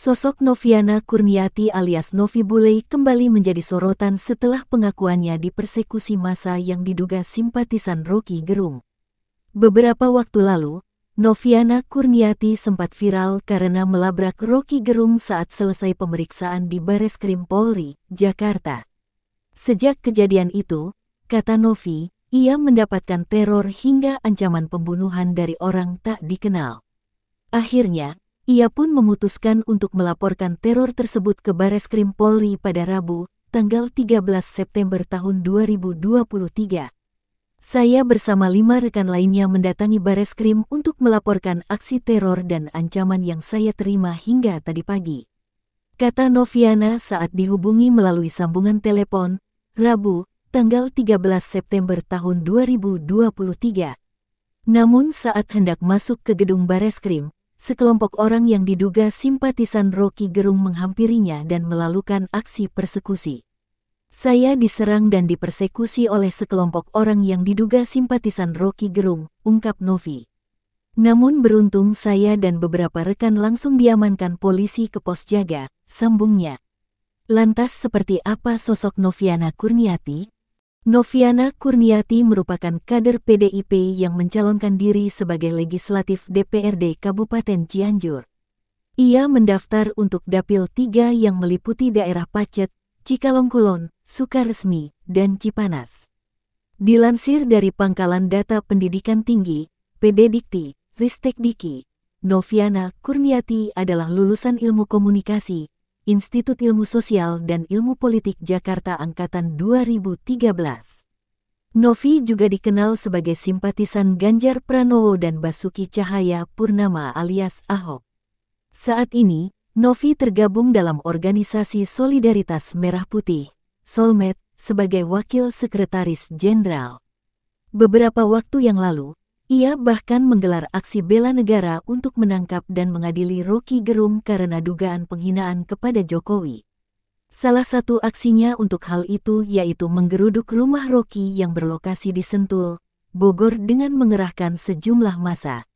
Sosok Noviana Kurniati alias Novi Bule kembali menjadi sorotan setelah pengakuannya di persekusi masa yang diduga simpatisan Rocky Gerung. Beberapa waktu lalu, Noviana Kurniati sempat viral karena melabrak Rocky Gerung saat selesai pemeriksaan di Bareskrim Polri, Jakarta. Sejak kejadian itu, kata Novi, ia mendapatkan teror hingga ancaman pembunuhan dari orang tak dikenal. Akhirnya, ia pun memutuskan untuk melaporkan teror tersebut ke Bares Krim Polri pada Rabu, tanggal 13 September tahun 2023. Saya bersama lima rekan lainnya mendatangi Bares Krim untuk melaporkan aksi teror dan ancaman yang saya terima hingga tadi pagi. Kata Noviana saat dihubungi melalui sambungan telepon, Rabu, tanggal 13 September tahun 2023. Namun saat hendak masuk ke gedung Bareskrim, sekelompok orang yang diduga simpatisan Rocky Gerung menghampirinya dan melalukan aksi persekusi. Saya diserang dan dipersekusi oleh sekelompok orang yang diduga simpatisan Rocky Gerung, ungkap Novi. Namun beruntung saya dan beberapa rekan langsung diamankan polisi ke pos jaga, sambungnya. Lantas seperti apa sosok Noviana Kurniati? Noviana Kurniati merupakan kader PDIP yang mencalonkan diri sebagai legislatif DPRD Kabupaten Cianjur. Ia mendaftar untuk Dapil 3 yang meliputi daerah Pacet, Cikalongkulon, Sukaresmi, dan Cipanas. Dilansir dari pangkalan data pendidikan tinggi, PD Dikti, Ristek Diki, Noviana Kurniati adalah lulusan ilmu komunikasi, Institut Ilmu Sosial dan Ilmu Politik Jakarta Angkatan 2013. Novi juga dikenal sebagai simpatisan Ganjar Pranowo dan Basuki Cahaya Purnama alias Ahok. Saat ini, Novi tergabung dalam organisasi Solidaritas Merah Putih, Solmed, sebagai Wakil Sekretaris Jenderal. Beberapa waktu yang lalu, ia bahkan menggelar aksi bela negara untuk menangkap dan mengadili Rocky Gerung karena dugaan penghinaan kepada Jokowi. Salah satu aksinya untuk hal itu yaitu menggeruduk rumah Rocky yang berlokasi di Sentul, Bogor dengan mengerahkan sejumlah masa.